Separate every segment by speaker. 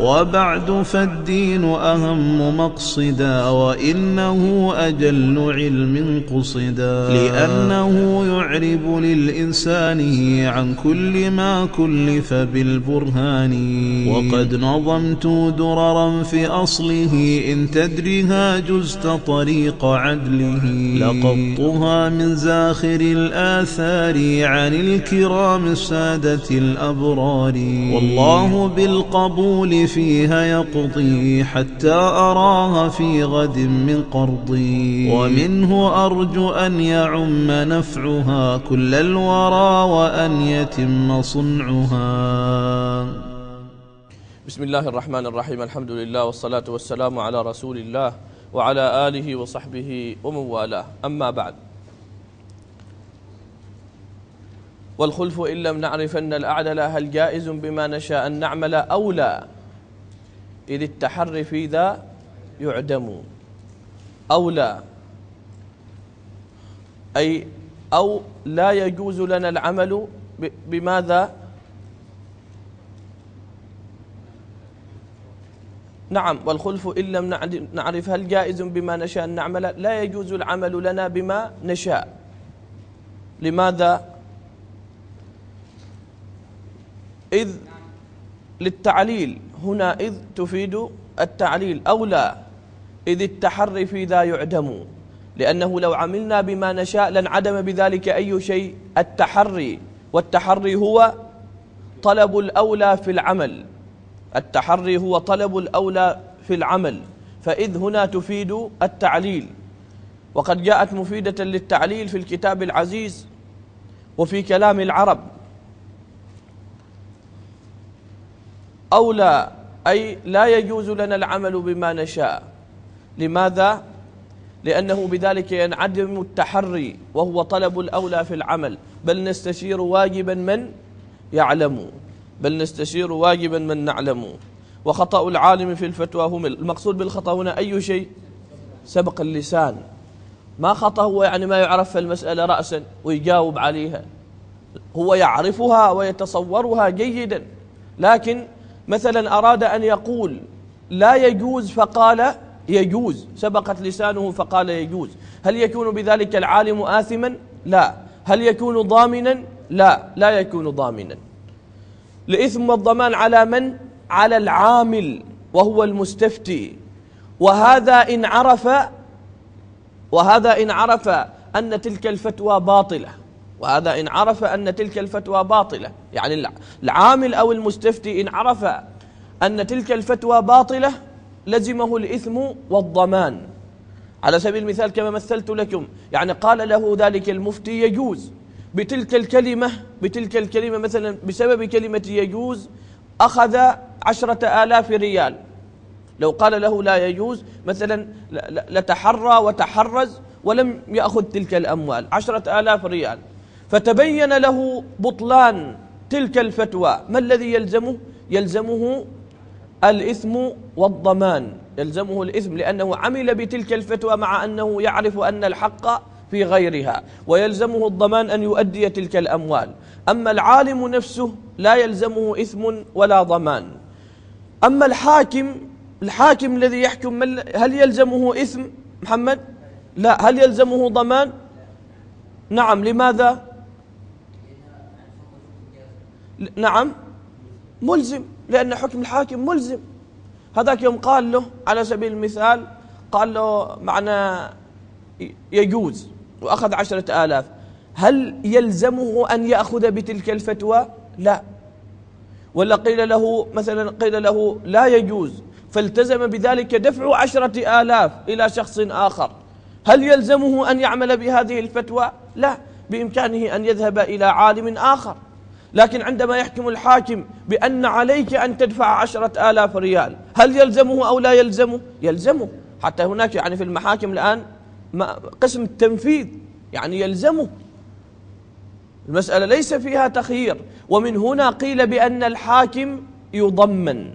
Speaker 1: وبعد فالدين أهم مقصدا وإنه أجل علم قصدا لأنه يعرب للإنسان عن كل ما كلف بالبرهان وقد نظمت دررا في أصله إن تدرها جزت طريق عدله لقطها من زاخر الآثار عن الكرام السادة الأبرار والله بالقبول فيها يقضي حتى أراها في غد من قرضي ومنه أرجو أن يعم نفعها كل الورى وأن يتم صنعها بسم الله الرحمن الرحيم الحمد لله والصلاة والسلام على رسول الله وعلى آله وصحبه ومن والاه أما بعد والخلف إن لم نعرف أن الأعدل هل جائز بما نشاء أن نعمل أو لا إذ التحري في ذا يعدم أو لا أي أو لا يجوز لنا العمل بماذا نعم والخلف إن لم نعرف هل جائز بما نشاء أن نعمل لا يجوز العمل لنا بما نشاء لماذا إذ للتعليل هنا إذ تفيد التعليل أو لا إذ التحري في ذا يعدم لأنه لو عملنا بما نشاء لانعدم بذلك أي شيء التحري والتحري هو طلب الأولى في العمل التحري هو طلب الأولى في العمل فإذ هنا تفيد التعليل وقد جاءت مفيدة للتعليل في الكتاب العزيز وفي كلام العرب أو لا أي لا يجوز لنا العمل بما نشاء لماذا؟ لأنه بذلك ينعدم التحري وهو طلب الأولى في العمل بل نستشير واجبا من يعلم بل نستشير واجبا من نعلم وخطأ العالم في الفتوى هم المقصود بالخطأ هنا أي شيء سبق اللسان ما خطأ هو يعني ما يعرف المسألة رأسا ويجاوب عليها هو يعرفها ويتصورها جيدا لكن مثلا أراد أن يقول لا يجوز فقال يجوز سبقت لسانه فقال يجوز هل يكون بذلك العالم آثما؟ لا هل يكون ضامنا؟ لا لا يكون ضامنا الإثم والضمان على من؟ على العامل وهو المستفتي وهذا إن عرف وهذا إن عرف أن تلك الفتوى باطلة وهذا إن عرف أن تلك الفتوى باطلة يعني العامل أو المستفتي إن عرف أن تلك الفتوى باطلة لزمه الإثم والضمان على سبيل المثال كما مثلت لكم يعني قال له ذلك المفتي يجوز بتلك الكلمة بتلك الكلمة مثلا بسبب كلمة يجوز أخذ عشرة آلاف ريال لو قال له لا يجوز مثلا لتحرى وتحرز ولم يأخذ تلك الأموال عشرة آلاف ريال فتبين له بطلان تلك الفتوى ما الذي يلزمه يلزمه الإثم والضمان يلزمه الإثم لأنه عمل بتلك الفتوى مع أنه يعرف أن الحق في غيرها ويلزمه الضمان أن يؤدي تلك الأموال أما العالم نفسه لا يلزمه إثم ولا ضمان أما الحاكم الحاكم الذي يحكم هل يلزمه إثم محمد لا هل يلزمه ضمان نعم لماذا نعم ملزم لأن حكم الحاكم ملزم هذاك يوم قال له على سبيل المثال قال له معنى يجوز وأخذ عشرة آلاف هل يلزمه أن يأخذ بتلك الفتوى؟ لا ولا قيل له مثلا قيل له لا يجوز فالتزم بذلك دفع عشرة آلاف إلى شخص آخر هل يلزمه أن يعمل بهذه الفتوى؟ لا بإمكانه أن يذهب إلى عالم آخر لكن عندما يحكم الحاكم بأن عليك أن تدفع عشرة آلاف ريال هل يلزمه أو لا يلزمه يلزمه حتى هناك يعني في المحاكم الآن قسم التنفيذ يعني يلزمه المسألة ليس فيها تخيير ومن هنا قيل بأن الحاكم يضمن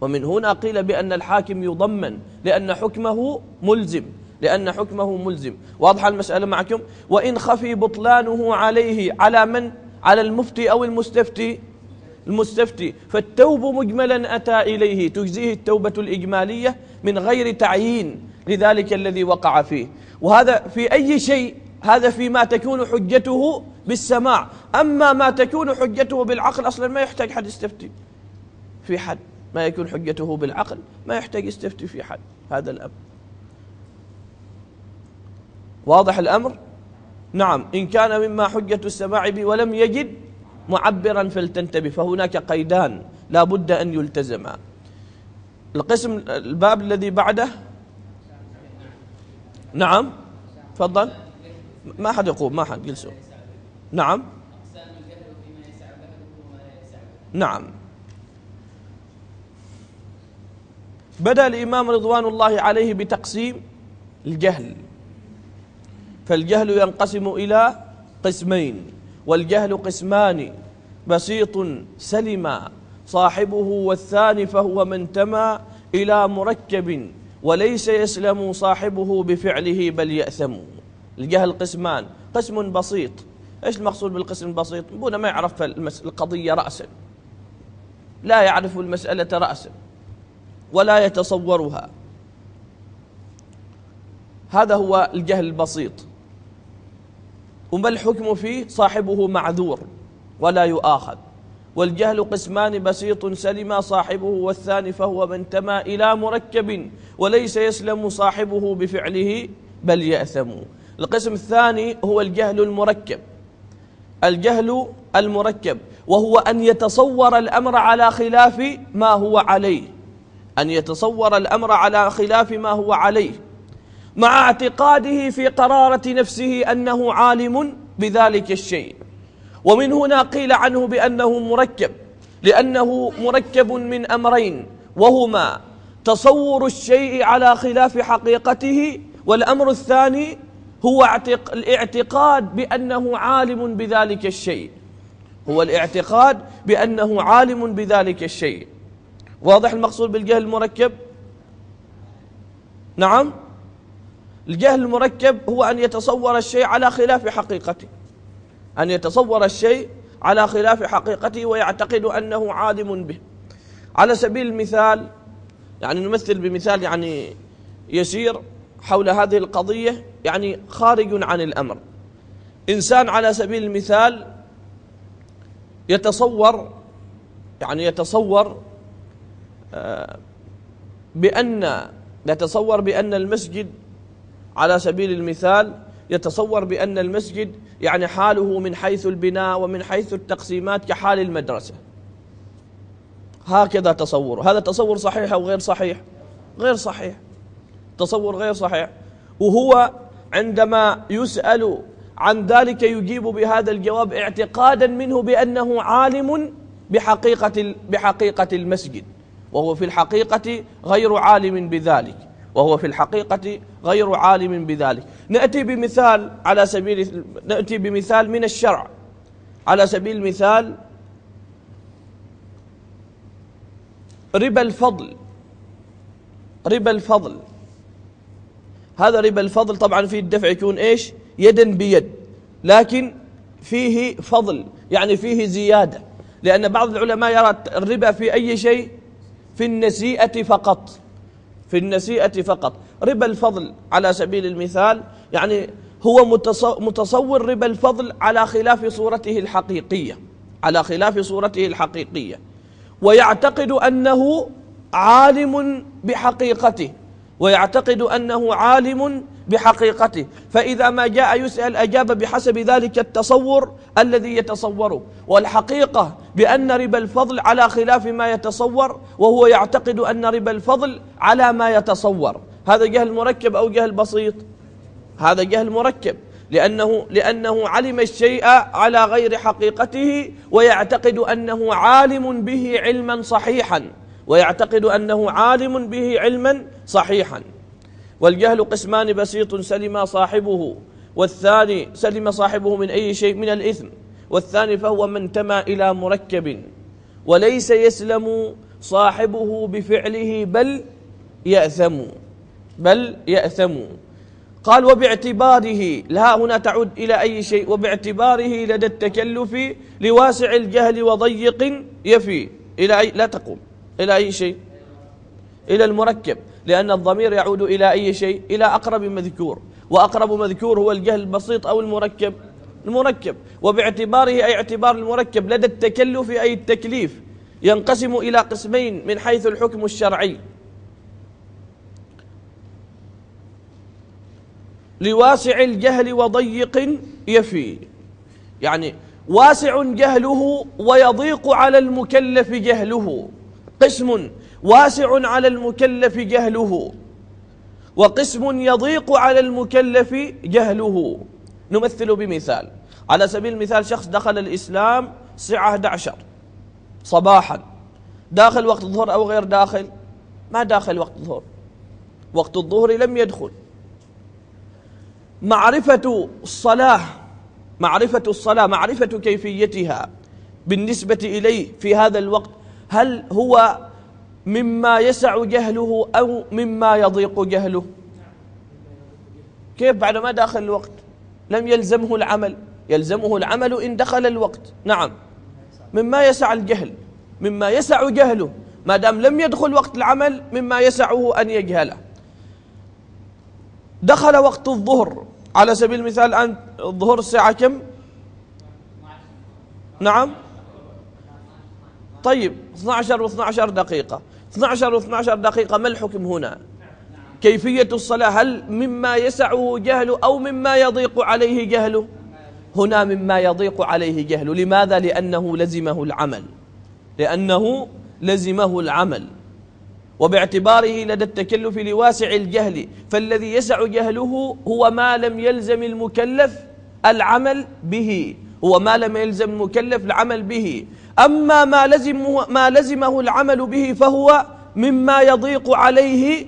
Speaker 1: ومن هنا قيل بأن الحاكم يضمن لأن حكمه ملزم لأن حكمه ملزم واضحة المسألة معكم وإن خفي بطلانه عليه على من؟ على المفتي أو المستفتي المستفتي فالتوب مجملا أتى إليه تجزيه التوبة الإجمالية من غير تعيين لذلك الذي وقع فيه وهذا في أي شيء هذا فيما تكون حجته بالسماع أما ما تكون حجته بالعقل أصلا ما يحتاج حد يستفتي في حد ما يكون حجته بالعقل ما يحتاج يستفتي في حد هذا الأمر واضح الأمر نعم إن كان مما حجة السماع به ولم يجد معبرا فلتنتبه فهناك قيدان لا بد أن يلتزما القسم الباب الذي بعده نعم تفضل ما حد يقوم ما حد جلسوا نعم نعم بدأ الإمام رضوان الله عليه بتقسيم الجهل فالجهل ينقسم إلى قسمين والجهل قسمان بسيط سلما صاحبه والثاني فهو من تما إلى مركب وليس يسلم صاحبه بفعله بل يأثم الجهل قسمان قسم بسيط ايش المقصود بالقسم البسيط ابونا ما يعرف القضيه راسا لا يعرف المساله راسا ولا يتصورها هذا هو الجهل البسيط وما الحكم فيه صاحبه معذور ولا يؤاخذ والجهل قسمان بسيط سلم صاحبه والثاني فهو من تما إلى مركب وليس يسلم صاحبه بفعله بل يأثم القسم الثاني هو الجهل المركب الجهل المركب وهو أن يتصور الأمر على خلاف ما هو عليه أن يتصور الأمر على خلاف ما هو عليه مع اعتقاده في قرارة نفسه أنه عالم بذلك الشيء ومن هنا قيل عنه بأنه مركب لأنه مركب من أمرين وهما تصور الشيء على خلاف حقيقته والأمر الثاني هو اعتق... الاعتقاد بأنه عالم بذلك الشيء هو الاعتقاد بأنه عالم بذلك الشيء واضح المقصود بالجهل المركب نعم الجهل المركب هو أن يتصور الشيء على خلاف حقيقته أن يتصور الشيء على خلاف حقيقته ويعتقد أنه عادم به على سبيل المثال يعني نمثل بمثال يعني يسير حول هذه القضية يعني خارج عن الأمر إنسان على سبيل المثال يتصور يعني يتصور آه، بأن يتصور بأن المسجد على سبيل المثال يتصور بأن المسجد يعني حاله من حيث البناء ومن حيث التقسيمات كحال المدرسة هكذا تصور هذا تصور صحيح أو غير صحيح غير صحيح تصور غير صحيح وهو عندما يسأل عن ذلك يجيب بهذا الجواب اعتقادا منه بأنه عالم بحقيقة, بحقيقة المسجد وهو في الحقيقة غير عالم بذلك وهو في الحقيقة غير عالم بذلك نأتي بمثال على سبيل نأتي بمثال من الشرع على سبيل المثال ربا الفضل ربا الفضل هذا ربا الفضل طبعا في الدفع يكون ايش يدا بيد لكن فيه فضل يعني فيه زيادة لأن بعض العلماء يرى الربا في أي شيء في النسيئة فقط في النسيئة فقط ربا الفضل على سبيل المثال يعني هو متصور ربا الفضل على خلاف صورته الحقيقية على خلاف صورته الحقيقية ويعتقد أنه عالم بحقيقته ويعتقد أنه عالم بحقيقته فإذا ما جاء يسأل أجاب بحسب ذلك التصور الذي يتصوره والحقيقة بأن ربا الفضل على خلاف ما يتصور وهو يعتقد أن ربا الفضل على ما يتصور هذا جهل مركب أو جهل بسيط هذا جهل مركب لأنه, لأنه علم الشيء على غير حقيقته ويعتقد أنه عالم به علما صحيحا ويعتقد أنه عالم به علما صحيحا والجهل قسمان بسيط سلم صاحبه والثاني سلم صاحبه من أي شيء من الإثم والثاني فهو من انتمى إلى مركب وليس يسلم صاحبه بفعله بل يأثم بل يأثم قال وباعتباره لا هنا تعود إلى أي شيء وباعتباره لدى التكلف لواسع الجهل وضيق يفي إلى أي لا تقوم إلى أي شيء إلى المركب لأن الضمير يعود إلى أي شيء إلى أقرب مذكور وأقرب مذكور هو الجهل البسيط أو المركب المركب وباعتباره أي اعتبار المركب لدى التكلف أي التكليف ينقسم إلى قسمين من حيث الحكم الشرعي لواسع الجهل وضيق يفي يعني واسع جهله ويضيق على المكلف جهله قسم واسع على المكلف جهله وقسم يضيق على المكلف جهله نمثل بمثال على سبيل المثال شخص دخل الإسلام الساعة 11 صباحا داخل وقت الظهر أو غير داخل ما داخل وقت الظهر وقت الظهر لم يدخل معرفة الصلاة معرفة الصلاة معرفة كيفيتها بالنسبة إليه في هذا الوقت هل هو مما يسع جهله أو مما يضيق جهله كيف بعد ما داخل الوقت لم يلزمه العمل يلزمه العمل إن دخل الوقت نعم مما يسع الجهل مما يسع جهله ما دام لم يدخل وقت العمل مما يسعه أن يجهله دخل وقت الظهر على سبيل المثال الآن الظهر الساعة كم نعم طيب 12 و 12 دقيقة 12 و12 دقيقة ما الحكم هنا كيفية الصلاة هل مما يسعه جهله أو مما يضيق عليه جهله هنا مما يضيق عليه جهله لماذا لأنه لزمه العمل لأنه لزمه العمل وباعتباره لدى التكلف لواسع الجهل فالذي يسع جهله هو ما لم يلزم المكلف العمل به هو ما لم يلزم المكلف العمل به أما ما لزمه, ما لزمه العمل به فهو مما يضيق عليه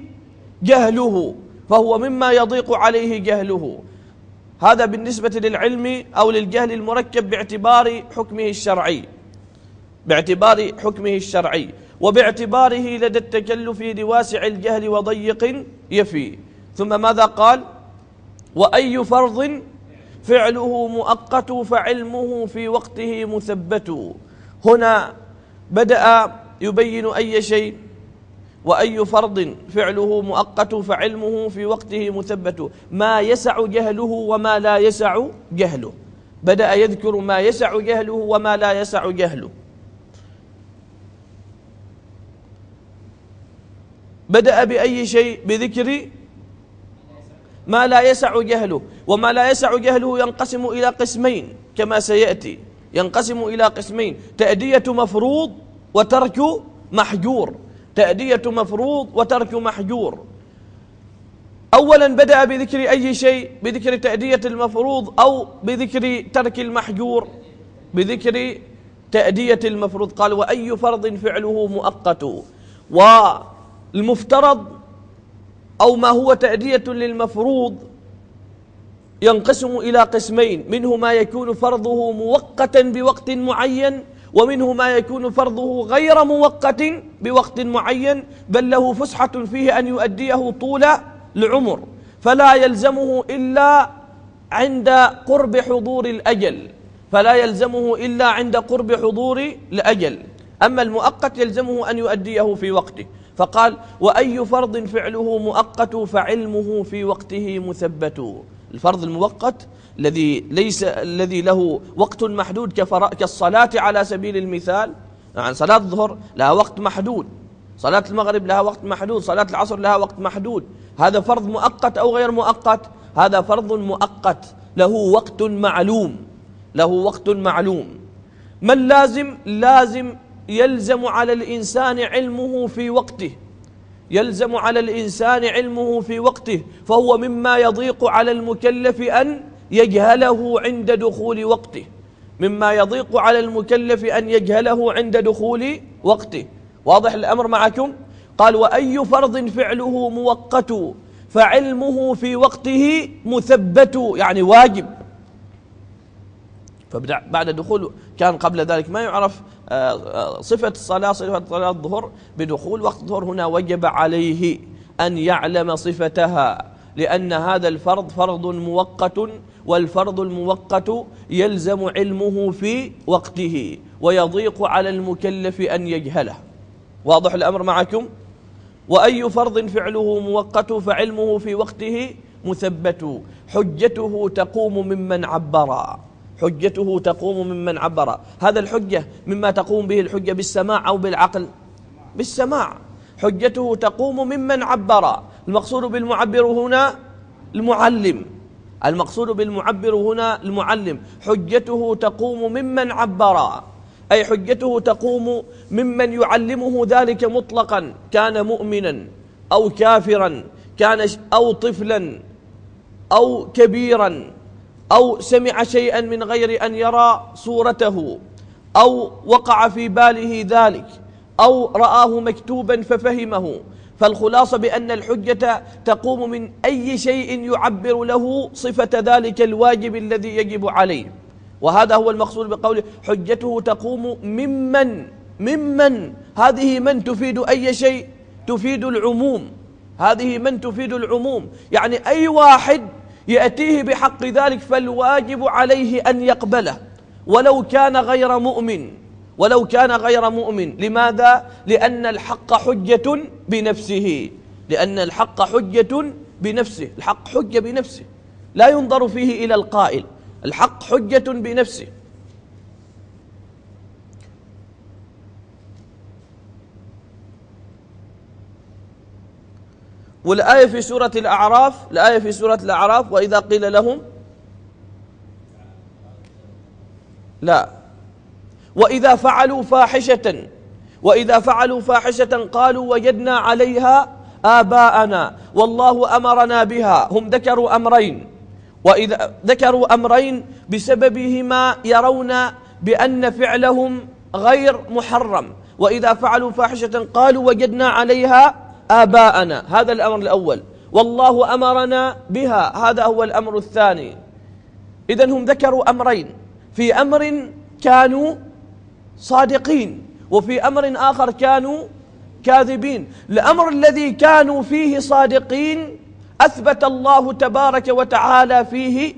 Speaker 1: جهله فهو مما يضيق عليه جهله هذا بالنسبة للعلم أو للجهل المركب باعتبار حكمه الشرعي باعتبار حكمه الشرعي وباعتباره لدى التكلف لواسع الجهل وضيق يفي ثم ماذا قال وأي فرض فعله مؤقت فعلمه في وقته مثبت هنا بدأ يبين أي شيء وأي فرض فعله مؤقت فعلمه في وقته مثبت ما يسع جهله وما لا يسع جهله بدأ يذكر ما يسع جهله وما لا يسع جهله بدأ بأي شيء بذكر ما لا يسع جهله وما لا يسع جهله ينقسم إلى قسمين كما سيأتي ينقسم إلى قسمين تأدية مفروض وترك محجور تأدية مفروض وترك محجور أولا بدأ بذكر أي شيء بذكر تأدية المفروض أو بذكر ترك المحجور بذكر تأدية المفروض قال وأي فرض فعله مؤقت والمفترض أو ما هو تأدية للمفروض ينقسم إلى قسمين منه ما يكون فرضه موقتا بوقت معين ومنه ما يكون فرضه غير موقت بوقت معين بل له فسحة فيه أن يؤديه طول العمر فلا يلزمه إلا عند قرب حضور الأجل فلا يلزمه إلا عند قرب حضور الأجل أما المؤقت يلزمه أن يؤديه في وقته فقال وأي فرض فعله مؤقت فعلمه في وقته مثبت الفرض المؤقت الذي ليس الذي له وقت محدود كالصلاة على سبيل المثال يعني صلاة الظهر لها وقت محدود صلاة المغرب لها وقت محدود صلاة العصر لها وقت محدود هذا فرض مؤقت أو غير مؤقت هذا فرض مؤقت له وقت معلوم له وقت معلوم ما اللازم لازم يلزم على الإنسان علمه في وقته يلزم على الإنسان علمه في وقته فهو مما يضيق على المكلف أن يجهله عند دخول وقته مما يضيق على المكلف أن يجهله عند دخول وقته واضح الأمر معكم؟ قال وأي فرض فعله موقت فعلمه في وقته مثبت يعني واجب فبعد دخول كان قبل ذلك ما يعرف آه، آه، صفة الصلاة صفة صلاة الظهر بدخول وقت الظهر هنا وجب عليه أن يعلم صفتها لأن هذا الفرض فرض موقت والفرض الموقت يلزم علمه في وقته ويضيق على المكلف أن يجهله واضح الأمر معكم؟ وأي فرض فعله موقت فعلمه في وقته مثبت حجته تقوم ممن عبرا حجته تقوم ممن عبر هذا الحجة مما تقوم به الحجة بالسماع أو بالعقل بالسماع حجته تقوم ممن عبر المقصود بالمعبر هنا المعلم المقصود بالمعبر هنا المعلم حجته تقوم ممن عبر أي حجته تقوم ممن يعلمه ذلك مطلقا كان مؤمنا أو كافرا كان أو طفلا أو كبيرا أو سمع شيئا من غير أن يرى صورته أو وقع في باله ذلك أو رآه مكتوبا ففهمه فالخلاصة بأن الحجة تقوم من أي شيء يعبر له صفة ذلك الواجب الذي يجب عليه وهذا هو المقصود بقوله حجته تقوم ممن ممن هذه من تفيد أي شيء تفيد العموم هذه من تفيد العموم يعني أي واحد يأتيه بحق ذلك فالواجب عليه أن يقبله ولو كان غير مؤمن ولو كان غير مؤمن لماذا؟ لأن الحق حجة بنفسه لأن الحق حجة بنفسه الحق حجة بنفسه لا ينظر فيه إلى القائل الحق حجة بنفسه والآية في سورة الأعراف الآية في سورة الأعراف وإذا قيل لهم لا وإذا فعلوا فاحشة وإذا فعلوا فاحشة قالوا وجدنا عليها آباءنا والله أمرنا بها هم ذكروا أمرين وإذا ذكروا أمرين بسببهما يرون بأن فعلهم غير محرم وإذا فعلوا فاحشة قالوا وجدنا عليها آباءنا هذا الأمر الأول والله أمرنا بها هذا هو الأمر الثاني إذا هم ذكروا أمرين في أمر كانوا صادقين وفي أمر آخر كانوا كاذبين الأمر الذي كانوا فيه صادقين أثبت الله تبارك وتعالى فيه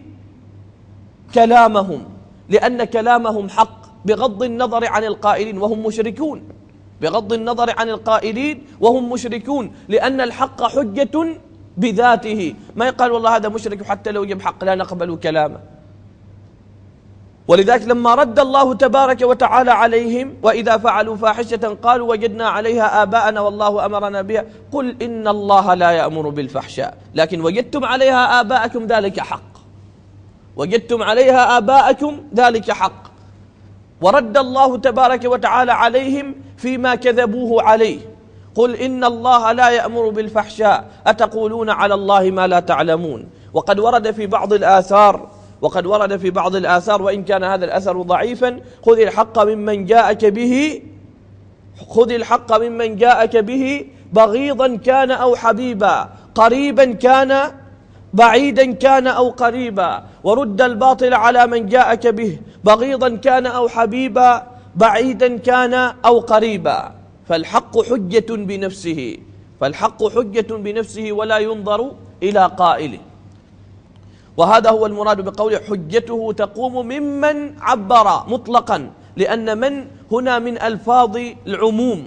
Speaker 1: كلامهم لأن كلامهم حق بغض النظر عن القائلين وهم مشركون بغض النظر عن القائلين وهم مشركون لأن الحق حجة بذاته ما يقال والله هذا مشرك حتى لو جب حق لا نقبل كلامه ولذلك لما رد الله تبارك وتعالى عليهم وإذا فعلوا فاحشة قالوا وجدنا عليها آباءنا والله أمرنا بها قل إن الله لا يأمر بالفحشاء لكن وجدتم عليها آباءكم ذلك حق وجدتم عليها آباءكم ذلك حق ورد الله تبارك وتعالى عليهم فيما كذبوه عليه قل إن الله لا يأمر بالفحشاء أتقولون على الله ما لا تعلمون وقد ورد في بعض الآثار وقد ورد في بعض الآثار وإن كان هذا الأثر ضعيفا خذ الحق ممن جاءك به خذ الحق ممن جاءك به بغيضا كان أو حبيبا قريبا كان بعيدا كان او قريبا ورد الباطل على من جاءك به بغيضا كان او حبيبا بعيدا كان او قريبا فالحق حجه بنفسه فالحق حجه بنفسه ولا ينظر الى قائله وهذا هو المراد بقوله حجته تقوم ممن عبر مطلقا لان من هنا من الفاظ العموم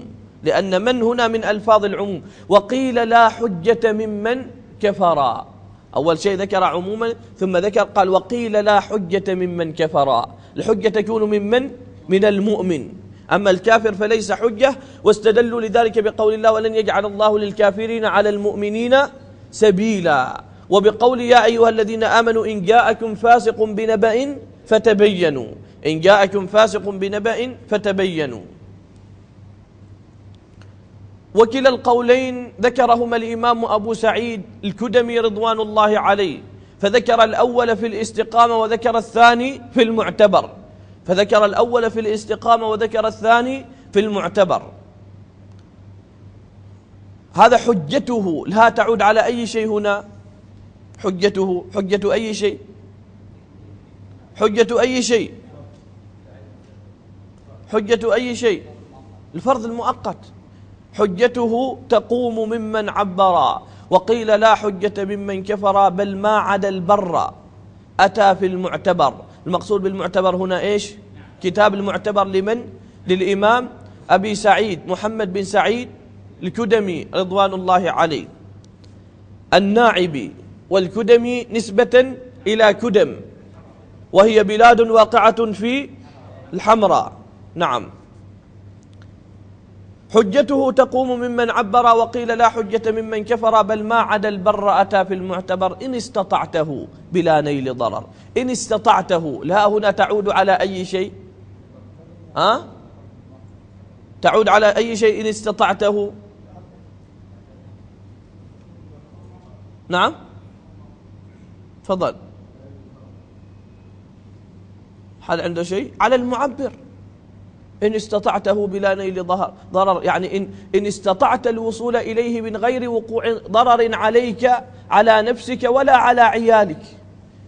Speaker 1: لان من هنا من الفاظ العموم وقيل لا حجه ممن كفر أول شيء ذكر عموما ثم ذكر قال وقيل لا حجة ممن كفر الحجة تكون ممن من المؤمن أما الكافر فليس حجة واستدلوا لذلك بقول الله ولن يجعل الله للكافرين على المؤمنين سبيلا وبقول يا أيها الذين آمنوا إن جاءكم فاسق بنبأ فتبينوا إن جاءكم فاسق بنبأ فتبينوا وكلا القولين ذكرهما الإمام أبو سعيد الكدمي رضوان الله عليه فذكر الأول في الاستقامة وذكر الثاني في المعتبر فذكر الأول في الاستقامة وذكر الثاني في المعتبر هذا حجته لا تعود على أي شيء هنا حجته حجة أي شيء حجة أي شيء حجة أي شيء الفرض المؤقت حجته تقوم ممن عبرا وقيل لا حجة ممن كفر بل ما عدا البر أتى في المعتبر المقصود بالمعتبر هنا إيش كتاب المعتبر لمن للإمام أبي سعيد محمد بن سعيد الكدمي رضوان الله عليه الناعبي والكدمي نسبة إلى كدم وهي بلاد واقعة في الحمراء نعم حجته تقوم ممن عبر وقيل لا حجة ممن كفر بل ما عدا البر أتى في المعتبر إن استطعته بلا نيل ضرر إن استطعته لا هنا تعود على أي شيء ها؟ تعود على أي شيء إن استطعته نعم تفضل هل عنده شيء على المعبر إن استطعته بلا نيل ضرر يعني إن, إن استطعت الوصول إليه من غير وقوع ضرر عليك على نفسك ولا على عيالك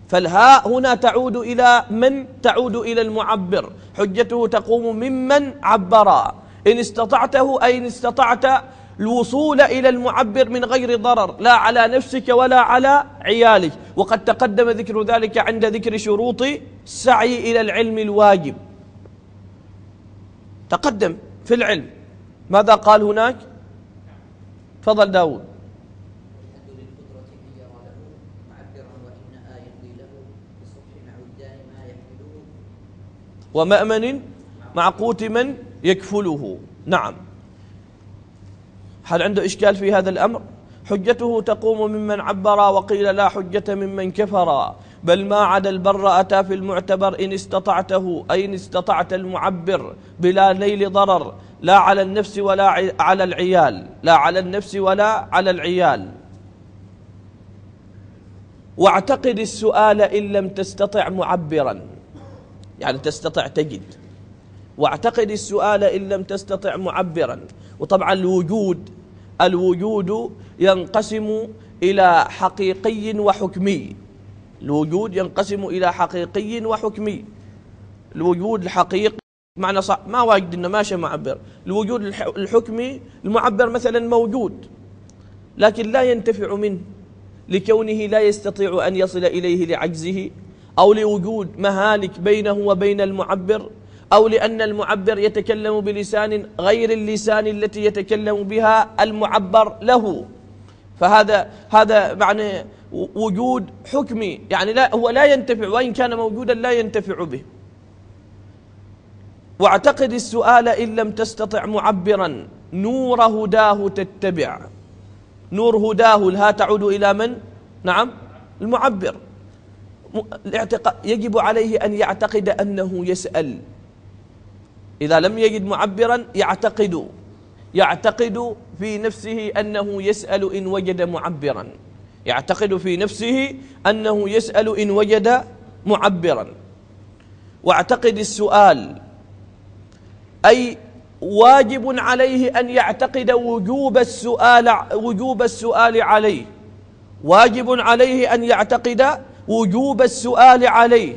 Speaker 1: فالهاء هنا تعود إلى من تعود إلى المعبر حجته تقوم ممن عبرا إن استطعته أي إن استطعت الوصول إلى المعبر من غير ضرر لا على نفسك ولا على عيالك وقد تقدم ذكر ذلك عند ذكر شروط السعي إلى العلم الواجب تقدم في العلم ماذا قال هناك تفضل داود ومأمن مع قوت من يكفله نعم هل عنده إشكال في هذا الأمر حجته تقوم ممن عبر وقيل لا حجة ممن كفر بل ما عدا البر أتى في المعتبر إن استطعته أي إن استطعت المعبر بلا نيل ضرر لا على النفس ولا على العيال لا على النفس ولا على العيال واعتقد السؤال إن لم تستطع معبرا يعني تستطع تجد واعتقد السؤال إن لم تستطع معبرا وطبعا الوجود الوجود ينقسم إلى حقيقي وحكمي الوجود ينقسم إلى حقيقي وحكمي الوجود الحقيقي معنى صح ما واجد انه ماشي معبر الوجود الحكمي المعبر مثلا موجود لكن لا ينتفع منه لكونه لا يستطيع ان يصل اليه لعجزه او لوجود مهالك بينه وبين المعبر او لان المعبر يتكلم بلسان غير اللسان التي يتكلم بها المعبر له فهذا هذا معنى وجود حكمي يعني لا هو لا ينتفع وإن كان موجودا لا ينتفع به واعتقد السؤال إن لم تستطع معبرا نور هداه تتبع نور هداه لها تعود إلى من؟ نعم المعبر يجب عليه أن يعتقد أنه يسأل إذا لم يجد معبرا يعتقد يعتقد في نفسه أنه يسأل إن وجد معبرا يعتقد في نفسه أنه يسأل إن وجد معبرا واعتقد السؤال أي واجب عليه أن يعتقد وجوب السؤال وجوب السؤال عليه واجب عليه أن يعتقد وجوب السؤال عليه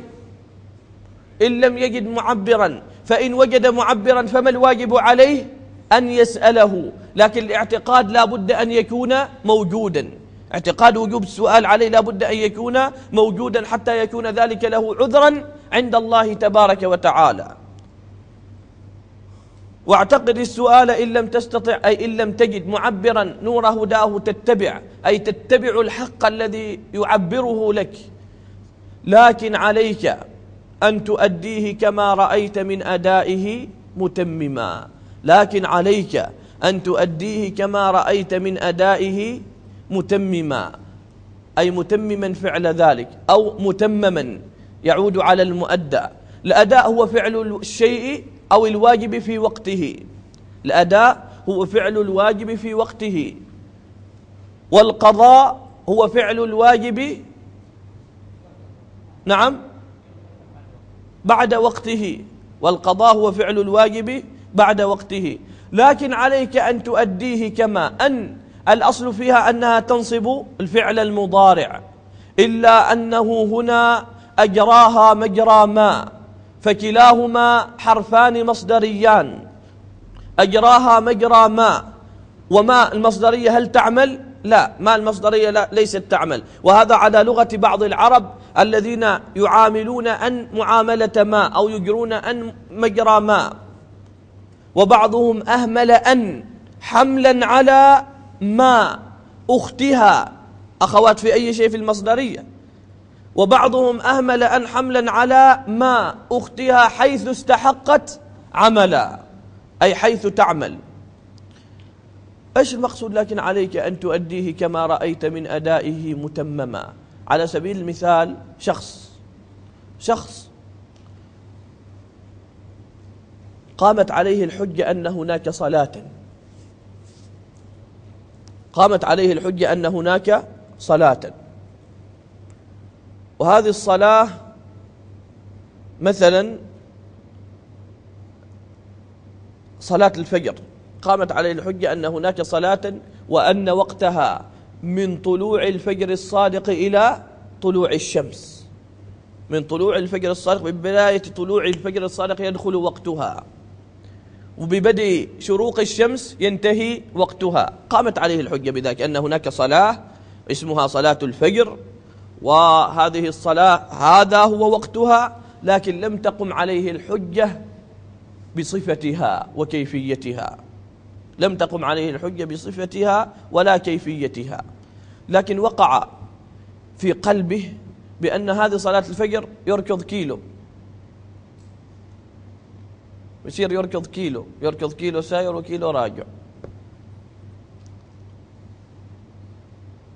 Speaker 1: إن لم يجد معبرا فإن وجد معبرا فما الواجب عليه أن يسأله لكن الاعتقاد لا بد أن يكون موجودا اعتقاد وجوب السؤال عليه لا بد أن يكون موجودا حتى يكون ذلك له عذرا عند الله تبارك وتعالى واعتقد السؤال إن لم تستطع أي إن لم تجد معبرا نور هداه تتبع أي تتبع الحق الذي يعبره لك لكن عليك أن تؤديه كما رأيت من أدائه متمما لكن عليك أن تؤديه كما رأيت من أدائه متمما أي متمما فعل ذلك أو متمما يعود على المؤدى الأداء هو فعل الشيء أو الواجب في وقته الأداء هو فعل الواجب في وقته والقضاء هو فعل الواجب نعم بعد وقته والقضاء هو فعل الواجب بعد وقته لكن عليك أن تؤديه كما أن الأصل فيها أنها تنصب الفعل المضارع إلا أنه هنا أجراها مجرى ما فكلاهما حرفان مصدريان أجراها مجرى ما وما المصدرية هل تعمل؟ لا ما المصدرية لا ليست تعمل وهذا على لغة بعض العرب الذين يعاملون أن معاملة ما أو يجرون أن مجرى ما وبعضهم أهمل أن حملا على ما أختها أخوات في أي شيء في المصدرية وبعضهم أهمل أن حملا على ما أختها حيث استحقت عملا أي حيث تعمل إيش المقصود لكن عليك أن تؤديه كما رأيت من أدائه متمما على سبيل المثال شخص شخص قامت عليه الحجة أن هناك صلاة قامت عليه الحجة أن هناك صلاة وهذه الصلاة مثلا صلاة الفجر قامت عليه الحجة أن هناك صلاة وأن وقتها من طلوع الفجر الصادق إلى طلوع الشمس من طلوع الفجر الصادق من بداية طلوع الفجر الصادق يدخل وقتها وببدء شروق الشمس ينتهي وقتها قامت عليه الحجة بذلك أن هناك صلاة اسمها صلاة الفجر وهذه الصلاة هذا هو وقتها لكن لم تقم عليه الحجة بصفتها وكيفيتها لم تقم عليه الحجة بصفتها ولا كيفيتها لكن وقع في قلبه بأن هذه صلاة الفجر يركض كيلو ويصير يركض كيلو يركض كيلو ساير وكيلو راجع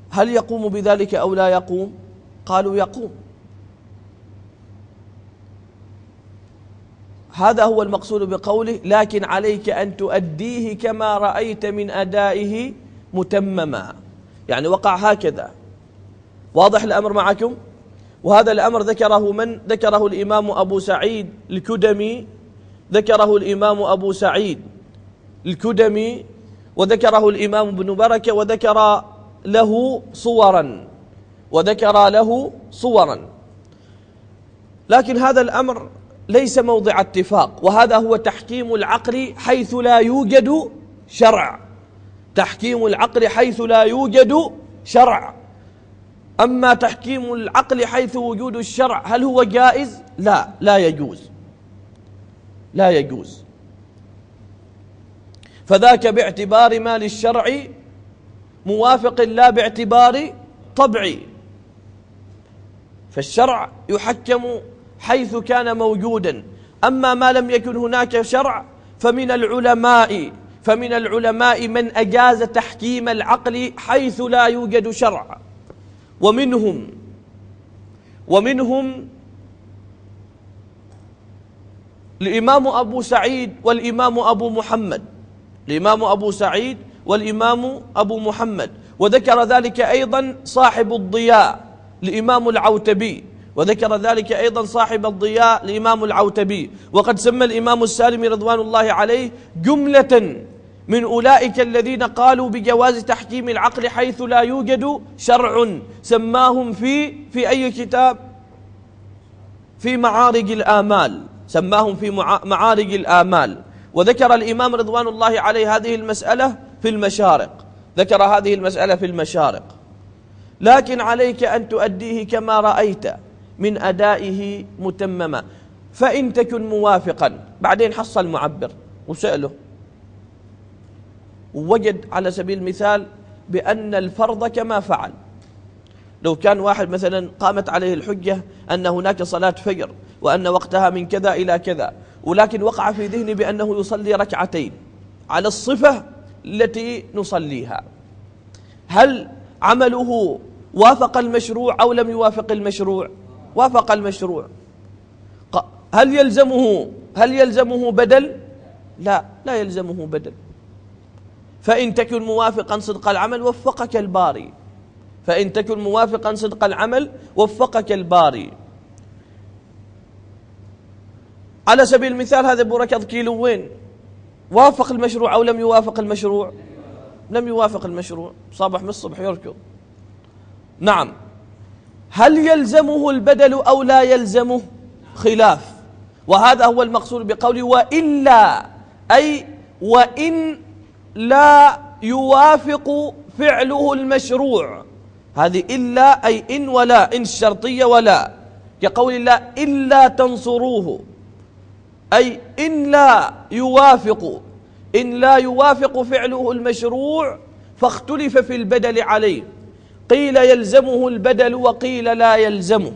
Speaker 1: هل يقوم بذلك أو لا يقوم قالوا يقوم هذا هو المقصود بقوله لكن عليك أن تؤديه كما رأيت من أدائه متمما يعني وقع هكذا واضح الأمر معكم وهذا الأمر ذكره من ذكره الإمام أبو سعيد الكدمي ذكره الإمام أبو سعيد الكدمي وذكره الإمام ابن بركة وذكر له صورا وذكر له صورا لكن هذا الأمر ليس موضع اتفاق وهذا هو تحكيم العقل حيث لا يوجد شرع تحكيم العقل حيث لا يوجد شرع أما تحكيم العقل حيث وجود الشرع هل هو جائز؟ لا لا يجوز لا يجوز فذاك باعتبار ما للشرع موافق لا باعتبار طبعي فالشرع يحكم حيث كان موجودا أما ما لم يكن هناك شرع فمن العلماء فمن العلماء من أجاز تحكيم العقل حيث لا يوجد شرع ومنهم ومنهم الإمام أبو سعيد والإمام أبو محمد الإمام أبو سعيد والإمام أبو محمد وذكر ذلك أيضا صاحب الضياء الإمام العوتبي وذكر ذلك أيضا صاحب الضياء الإمام العوتبي وقد سمى الإمام السالمي رضوان الله عليه جملة من أولئك الذين قالوا بجواز تحكيم العقل حيث لا يوجد شرع سماهم في في أي كتاب في معارج الآمال سماهم في معارج الآمال وذكر الإمام رضوان الله عليه هذه المسألة في المشارق ذكر هذه المسألة في المشارق لكن عليك أن تؤديه كما رأيت من أدائه متمما فإن تكن موافقا بعدين حصل معبر وسأله ووجد على سبيل المثال بأن الفرض كما فعل لو كان واحد مثلا قامت عليه الحجة أن هناك صلاة فجر وأن وقتها من كذا إلى كذا ولكن وقع في ذهني بأنه يصلي ركعتين على الصفة التي نصليها هل عمله وافق المشروع أو لم يوافق المشروع وافق المشروع هل يلزمه هل يلزمه بدل لا لا يلزمه بدل فإن تكن موافقا صدق العمل وفقك الباري فإن تكن موافقا صدق العمل وفقك الباري على سبيل المثال هذا ابو ركض كيلو وين وافق المشروع أو لم يوافق المشروع لم يوافق المشروع صباح من الصبح يركض نعم هل يلزمه البدل أو لا يلزمه خلاف وهذا هو المقصود بقوله وإلا أي وإن لا يوافق فعله المشروع هذه إلا أي إن ولا إن الشرطية ولا كقول الله إلا تنصروه أي إن لا يوافق إن لا يوافق فعله المشروع فاختلف في البدل عليه قيل يلزمه البدل وقيل لا يلزمه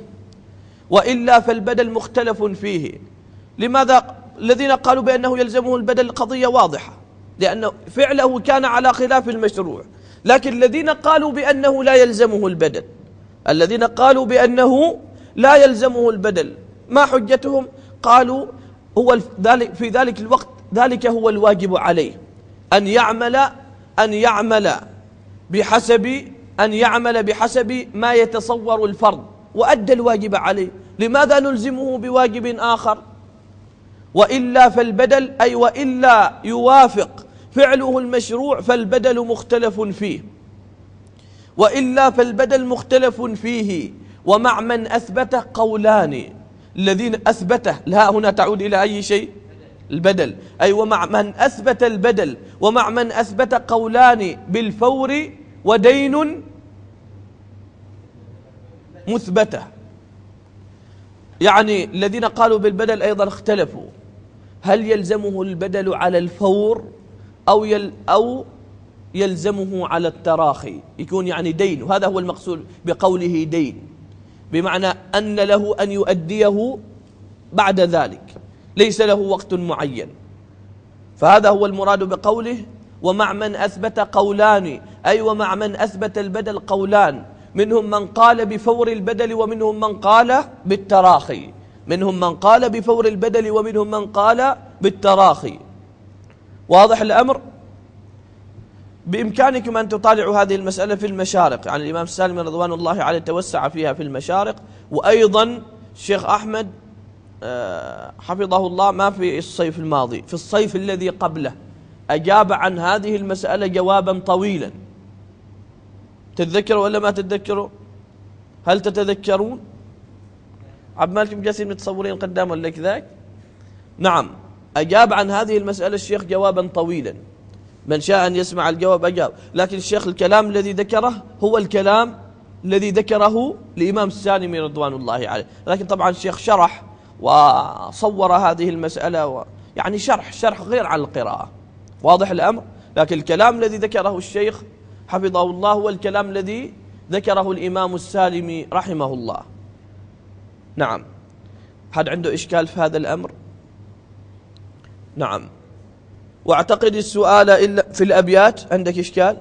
Speaker 1: وإلا فالبدل مختلف فيه لماذا الذين قالوا بأنه يلزمه البدل قضية واضحة لأن فعله كان على خلاف المشروع لكن الذين قالوا بأنه لا يلزمه البدل الذين قالوا بأنه لا يلزمه البدل ما حجتهم قالوا هو في ذلك الوقت ذلك هو الواجب عليه أن يعمل أن يعمل بحسب أن يعمل بحسب ما يتصور الفرد وأدى الواجب عليه لماذا نلزمه بواجب آخر وإلا فالبدل أي وإلا يوافق فعله المشروع فالبدل مختلف فيه وإلا فالبدل مختلف فيه ومع من أثبته قولان الذين أثبته لا هنا تعود إلى أي شيء البدل أي ومع من أثبت البدل ومع من أثبت قولان بالفور ودين مثبتة يعني الذين قالوا بالبدل أيضا اختلفوا هل يلزمه البدل على الفور أو يل أو يلزمه على التراخي يكون يعني دين وهذا هو المقصود بقوله دين بمعنى أن له أن يؤديه بعد ذلك ليس له وقت معين فهذا هو المراد بقوله ومع من أثبت قولان أي ومع من أثبت البدل قولان منهم من قال بفور البدل ومنهم من قال بالتراخي منهم من قال بفور البدل ومنهم من قال بالتراخي واضح الأمر بإمكانكم أن تطالعوا هذه المسألة في المشارق يعني الإمام السالم رضوان الله عليه توسع فيها في المشارق وأيضا الشيخ أحمد آه، حفظه الله ما في الصيف الماضي في الصيف الذي قبله أجاب عن هذه المسألة جوابا طويلا تتذكروا ولا ما تتذكروا هل تتذكرون مالكم جالسين متصورين قدام ولا كذاك نعم أجاب عن هذه المسألة الشيخ جوابا طويلا من شاء أن يسمع الجواب أجاب لكن الشيخ الكلام الذي ذكره هو الكلام الذي ذكره الإمام السالمي رضوان الله عليه لكن طبعا الشيخ شرح وصور هذه المسألة و يعني شرح شرح غير عن القراءة واضح الأمر لكن الكلام الذي ذكره الشيخ حفظه الله هو الكلام الذي ذكره الإمام السالمي رحمه الله نعم هل عنده إشكال في هذا الأمر؟ نعم واعتقد السؤال إلا في الأبيات عندك إشكال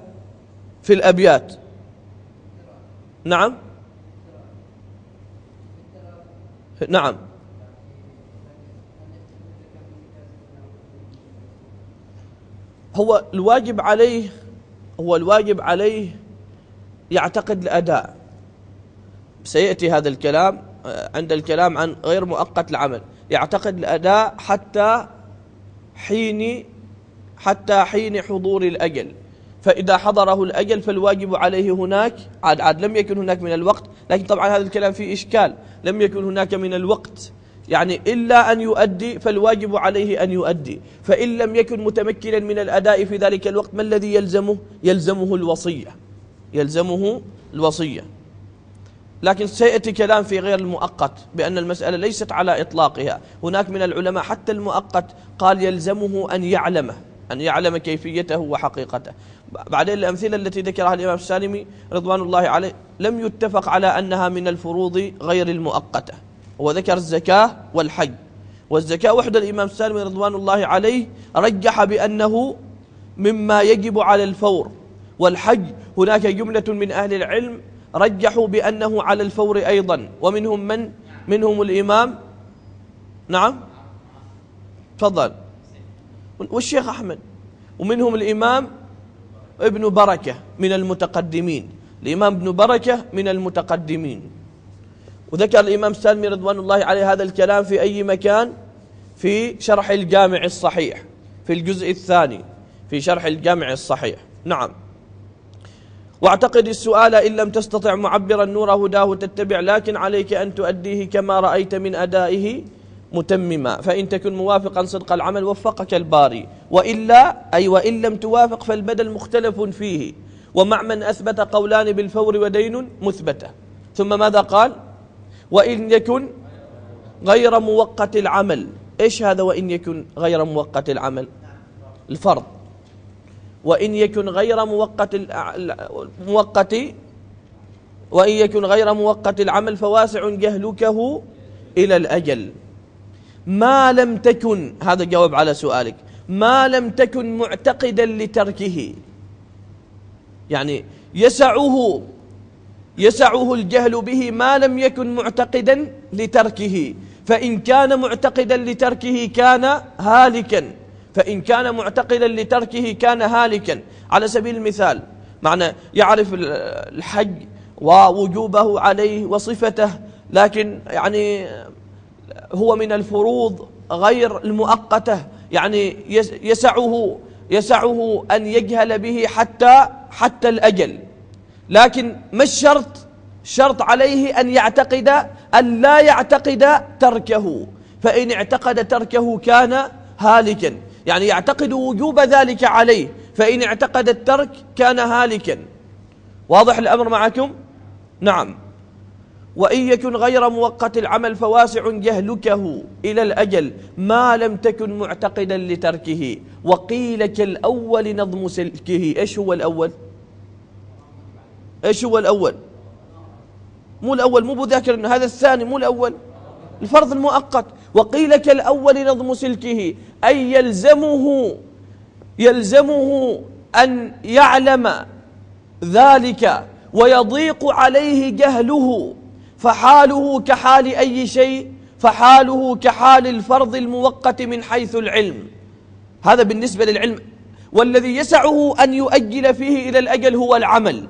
Speaker 1: في الأبيات نعم نعم هو الواجب عليه هو الواجب عليه يعتقد الأداء سيأتي هذا الكلام آه، عند الكلام عن غير مؤقت العمل يعتقد الأداء حتى حين حتى حين حضور الأجل فإذا حضره الأجل فالواجب عليه هناك عاد عاد لم يكن هناك من الوقت لكن طبعا هذا الكلام فيه إشكال لم يكن هناك من الوقت يعني إلا أن يؤدي فالواجب عليه أن يؤدي فإن لم يكن متمكنا من الأداء في ذلك الوقت ما الذي يلزمه؟ يلزمه الوصية يلزمه الوصية لكن سيأتي كلام في غير المؤقت بأن المسألة ليست على إطلاقها هناك من العلماء حتى المؤقت قال يلزمه أن يعلمه أن يعلم كيفيته وحقيقته بعدين الأمثلة التي ذكرها الإمام السالمي رضوان الله عليه لم يتفق على أنها من الفروض غير المؤقتة وذكر الزكاة والحج والزكاة وحدة الإمام السالمي رضوان الله عليه رجح بأنه مما يجب على الفور والحج هناك جملة من أهل العلم رجحوا بأنه على الفور أيضا ومنهم من منهم الإمام نعم تفضل والشيخ أحمد ومنهم الإمام ابن بركة من المتقدمين الإمام ابن بركة من المتقدمين وذكر الإمام سالمي رضوان الله عليه هذا الكلام في أي مكان في شرح الجامع الصحيح في الجزء الثاني في شرح الجامع الصحيح نعم واعتقد السؤال إن لم تستطع معبرا نور هداه تتبع لكن عليك أن تؤديه كما رأيت من أدائه متمما فإن تكن موافقا صدق العمل وفقك الباري وإلا أي وإن لم توافق فالبدل مختلف فيه ومع من أثبت قولان بالفور ودين مثبتة ثم ماذا قال وإن يكن غير موقت العمل إيش هذا وإن يكن غير موقت العمل الفرض وإن يكن غير موقت موقت وإن يكن غير موقت العمل فواسع جهلكه إلى الأجل ما لم تكن هذا جواب على سؤالك ما لم تكن معتقدا لتركه يعني يسعه يسعه الجهل به ما لم يكن معتقدا لتركه فإن كان معتقدا لتركه كان هالكا فإن كان معتقدا لتركه كان هالكا على سبيل المثال معنى يعرف الحج ووجوبه عليه وصفته لكن يعني هو من الفروض غير المؤقته يعني يسعه يسعه ان يجهل به حتى حتى الاجل لكن ما الشرط؟ شرط عليه ان يعتقد ان لا يعتقد تركه فان اعتقد تركه كان هالكا يعني يعتقد وجوب ذلك عليه فإن اعتقد الترك كان هالكا واضح الأمر معكم؟ نعم وإن يكن غير موقت العمل فواسع جهلكه إلى الأجل ما لم تكن معتقدا لتركه وقيل كالأول نظم سلكه إيش هو الأول؟ إيش هو الأول؟ مو الأول مو بذاكر هذا الثاني مو الأول الفرض المؤقت وقيل كالأول نظم سلكه أي يلزمه يلزمه أن يعلم ذلك ويضيق عليه جهله فحاله كحال أي شيء فحاله كحال الفرض المؤقت من حيث العلم هذا بالنسبة للعلم والذي يسعه أن يؤجل فيه إلى الأجل هو العمل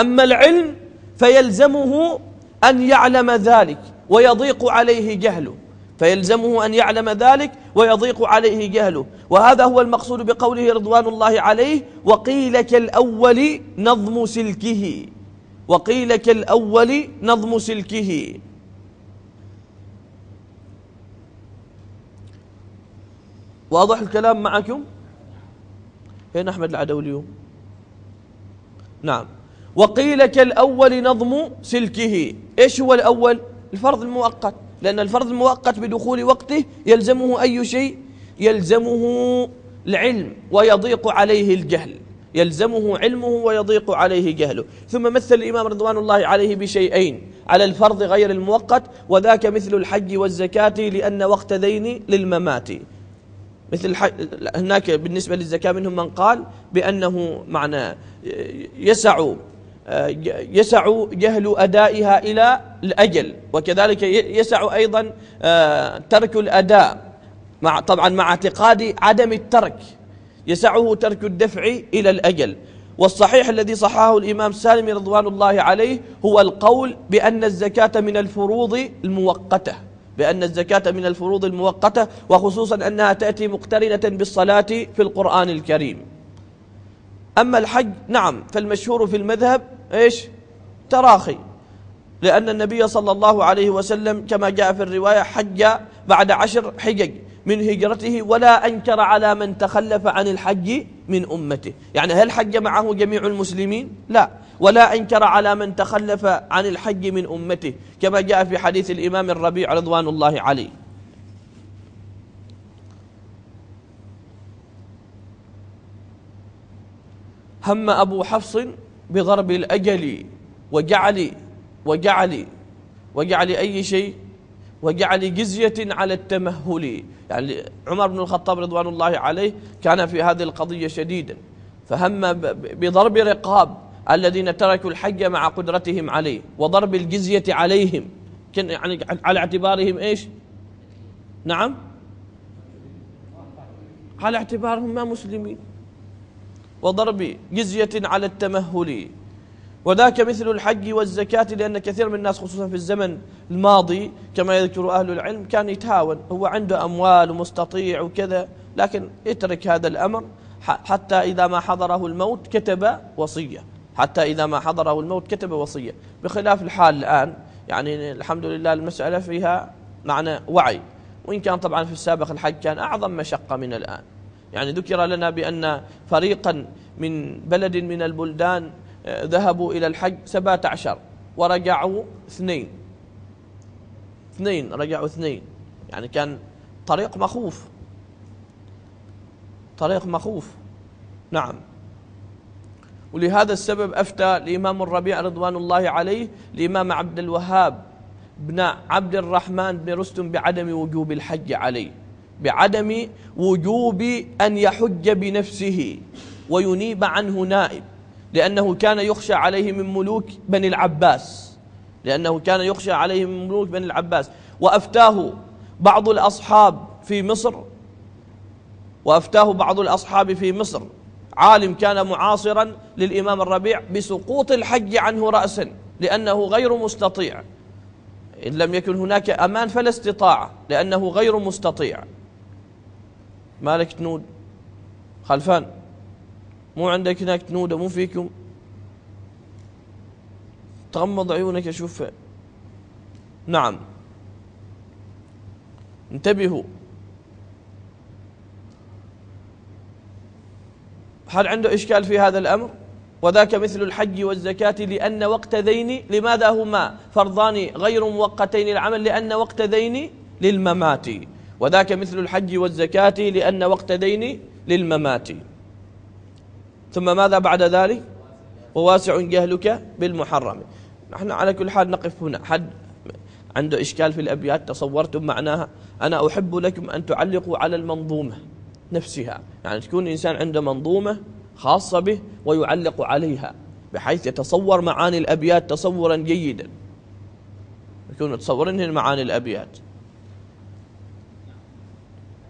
Speaker 1: أما العلم فيلزمه أن يعلم ذلك ويضيق عليه جهله فيلزمه أن يعلم ذلك ويضيق عليه جهله وهذا هو المقصود بقوله رضوان الله عليه وقيل كالأول نظم سلكه وقيل كالأول نظم سلكه واضح الكلام معكم هنا أحمد العدو اليوم نعم وقيل كالأول نظم سلكه إيش هو الأول الفرض المؤقت لأن الفرض المؤقت بدخول وقته يلزمه أي شيء يلزمه العلم ويضيق عليه الجهل يلزمه علمه ويضيق عليه جهله ثم مثل الإمام رضوان الله عليه بشيئين على الفرض غير المؤقت وذاك مثل الحج والزكاة لأن وقت ذين للممات مثل الحج هناك بالنسبة للزكاة منهم من قال بأنه معنى يسع يسع جهل أدائها إلى الأجل وكذلك يسع أيضا آه، ترك الأداء مع طبعا مع اعتقاد عدم الترك يسعه ترك الدفع إلى الأجل والصحيح الذي صححه الإمام سالم رضوان الله عليه هو القول بأن الزكاة من الفروض المؤقتة بأن الزكاة من الفروض المؤقتة وخصوصا أنها تأتي مقترنة بالصلاة في القرآن الكريم أما الحج نعم فالمشهور في المذهب إيش تراخي لأن النبي صلى الله عليه وسلم كما جاء في الرواية حج بعد عشر حجج من هجرته ولا أنكر على من تخلف عن الحج من أمته يعني هل حج معه جميع المسلمين؟ لا ولا أنكر على من تخلف عن الحج من أمته كما جاء في حديث الإمام الربيع رضوان الله عليه هم أبو حفص بضرب الأجل وجعل وجعل وجعل أي شيء وجعل جزية على التمهل يعني عمر بن الخطاب رضوان الله عليه كان في هذه القضية شديدا فهم بضرب رقاب الذين تركوا الحج مع قدرتهم عليه وضرب الجزية عليهم يعني على اعتبارهم إيش نعم على اعتبارهم ما مسلمين وضرب جزية على التمهل وذاك مثل الحج والزكاة لأن كثير من الناس خصوصا في الزمن الماضي كما يذكر أهل العلم كان يتهاون هو عنده أموال ومستطيع وكذا لكن اترك هذا الأمر حتى إذا ما حضره الموت كتب وصية حتى إذا ما حضره الموت كتب وصية بخلاف الحال الآن يعني الحمد لله المسألة فيها معنى وعي وإن كان طبعا في السابق الحج كان أعظم مشقة من الآن يعني ذكر لنا بأن فريقا من بلد من البلدان آه، ذهبوا إلى الحج سبعة عشر ورجعوا اثنين اثنين رجعوا اثنين يعني كان طريق مخوف طريق مخوف نعم ولهذا السبب أفتى الإمام الربيع رضوان الله عليه الإمام عبد الوهاب بن عبد الرحمن بن رستم بعدم وجوب الحج عليه بعدم وجوب أن يحج بنفسه وينيب عنه نائب لأنه كان يخشى عليه من ملوك بني العباس لأنه كان يخشى عليه من ملوك بني العباس وأفتاه بعض الأصحاب في مصر وأفتاه بعض الأصحاب في مصر عالم كان معاصرا للإمام الربيع بسقوط الحج عنه رأسا لأنه غير مستطيع إن لم يكن هناك أمان فلا استطاعة لأنه غير مستطيع مالك تنود خلفان مو عندك هناك تنودة مو فيكم تغمض عيونك أشوف نعم انتبهوا هل عنده إشكال في هذا الأمر وذاك مثل الحج والزكاة لأن وقت ذين لماذا هما فرضان غير موقتين العمل لأن وقت ذين للممات وذاك مثل الحج والزكاة لأن وقت دين للممات ثم ماذا بعد ذلك وواسع جهلك بالمحرم نحن على كل حال نقف هنا حد عنده إشكال في الأبيات تصورتم معناها أنا أحب لكم أن تعلقوا على المنظومة نفسها يعني تكون إنسان عنده منظومة خاصة به ويعلق عليها بحيث يتصور معاني الأبيات تصورا جيدا يكون متصورين معاني الأبيات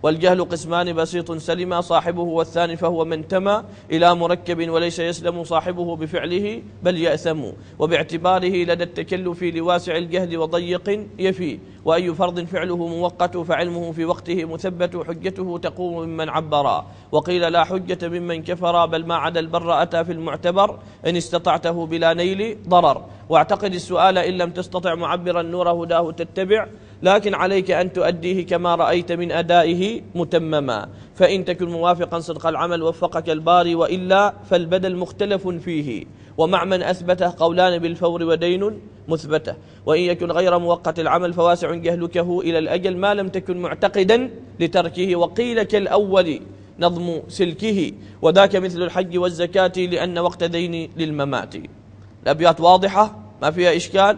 Speaker 1: والجهل قسمان بسيط سلما صاحبه والثاني فهو من تما إلى مركب وليس يسلم صاحبه بفعله بل يأثم وباعتباره لدى التكلف لواسع الجهل وضيق يفي وأي فرض فعله موقت فعلمه في وقته مثبت حجته تقوم ممن عبرا وقيل لا حجة ممن كفرا بل ما عدا البر أتى في المعتبر إن استطعته بلا نيل ضرر واعتقد السؤال إن لم تستطع معبرا نور هداه تتبع لكن عليك أن تؤديه كما رأيت من أدائه متمما فإن تكن موافقا صدق العمل وفقك الباري وإلا فالبدل مختلف فيه ومع من أثبته قولان بالفور ودين مثبتة وإن يكن غير موقت العمل فواسع جهلكه إلى الأجل ما لم تكن معتقدا لتركه وقيل كالأول نظم سلكه وذاك مثل الحج والزكاة لأن وقت دين للممات الأبيات واضحة ما فيها إشكال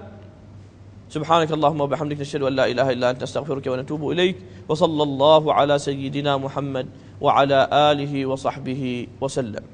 Speaker 1: سبحانك اللهم وبحمدك نشهد أن لا إله إلا أنت نستغفرك ونتوب إليك وصلى الله على سيدنا محمد وعلى آله وصحبه وسلم